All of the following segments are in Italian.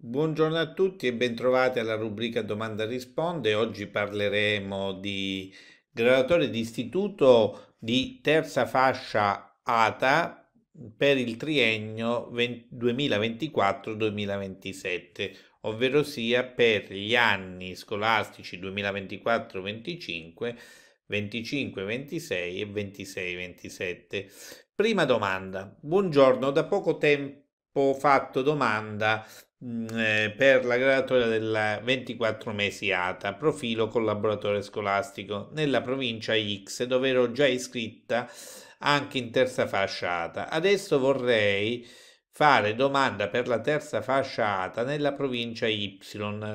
Buongiorno a tutti e bentrovati alla rubrica Domanda Risponde. Oggi parleremo di graduatorie di istituto di terza fascia ATA per il triennio 2024-2027, ovvero sia per gli anni scolastici 2024-25, 25-26 e 26-27. Prima domanda. Buongiorno, da poco tempo tempo fatto domanda mm, eh, per la graduatoria della 24 mesi ATA, profilo collaboratore scolastico, nella provincia X, dove ero già iscritta anche in terza fascia ATA. Adesso vorrei fare domanda per la terza fascia ATA nella provincia Y.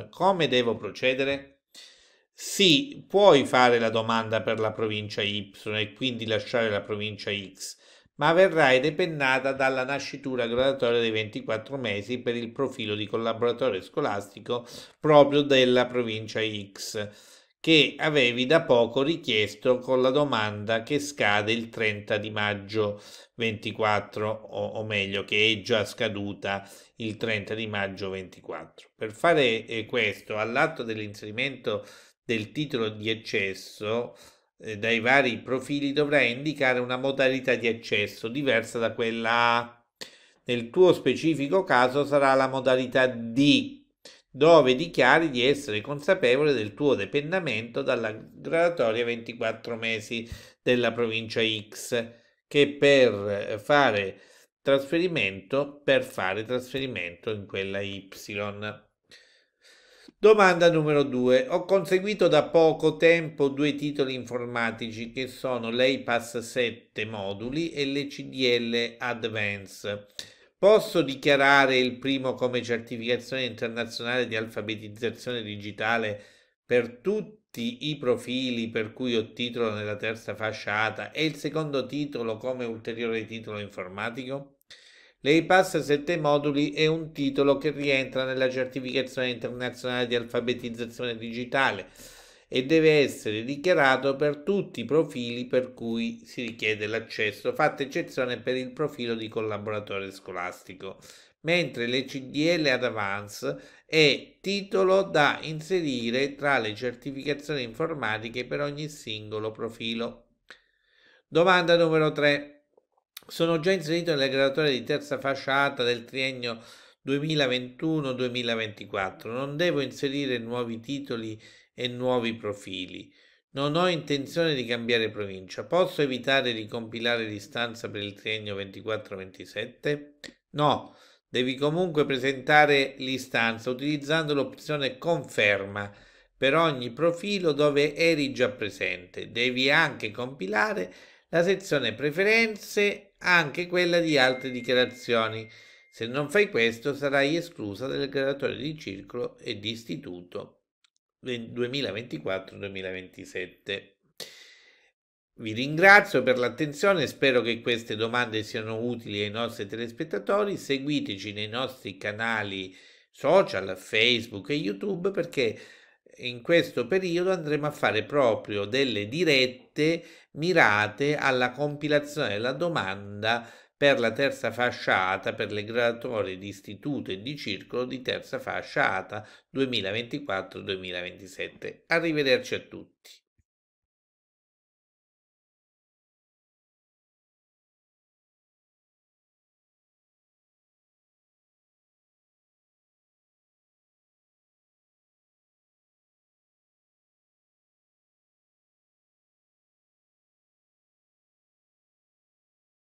Come devo procedere? Sì, puoi fare la domanda per la provincia Y e quindi lasciare la provincia X, ma verrai depennata dalla nascitura gradatoria dei 24 mesi per il profilo di collaboratore scolastico proprio della provincia X, che avevi da poco richiesto con la domanda che scade il 30 di maggio 24, o, o meglio, che è già scaduta il 30 di maggio 24. Per fare eh, questo, all'atto dell'inserimento del titolo di eccesso, eh, dai vari profili dovrà indicare una modalità di accesso diversa da quella A. Nel tuo specifico caso sarà la modalità D, dove dichiari di essere consapevole del tuo dependamento dalla graduatoria 24 mesi della provincia X, che per fare trasferimento, per fare trasferimento in quella Y. Domanda numero 2. Ho conseguito da poco tempo due titoli informatici che sono l'APAS 7 moduli e le CDL Advance. Posso dichiarare il primo come certificazione internazionale di alfabetizzazione digitale per tutti i profili per cui ho titolo nella terza fasciata e il secondo titolo come ulteriore titolo informatico? Lei passa sette moduli è un titolo che rientra nella certificazione internazionale di alfabetizzazione digitale e deve essere dichiarato per tutti i profili per cui si richiede l'accesso, fatta eccezione per il profilo di collaboratore scolastico, mentre l'ECDL ad Advance è titolo da inserire tra le certificazioni informatiche per ogni singolo profilo. Domanda numero 3 sono già inserito nelle graduatorie di terza fasciata del triennio 2021-2024. Non devo inserire nuovi titoli e nuovi profili. Non ho intenzione di cambiare provincia. Posso evitare di compilare l'istanza per il triennio 24-27? No, devi comunque presentare l'istanza utilizzando l'opzione conferma per ogni profilo dove eri già presente. Devi anche compilare la sezione preferenze anche quella di altre dichiarazioni. Se non fai questo sarai esclusa dalle graduatorie di circolo e di istituto 2024-2027. Vi ringrazio per l'attenzione, spero che queste domande siano utili ai nostri telespettatori. Seguiteci nei nostri canali social, Facebook e YouTube perché in questo periodo andremo a fare proprio delle dirette mirate alla compilazione della domanda per la terza fasciata per le graduatorie di istituto e di circolo di terza fasciata 2024-2027. Arrivederci a tutti.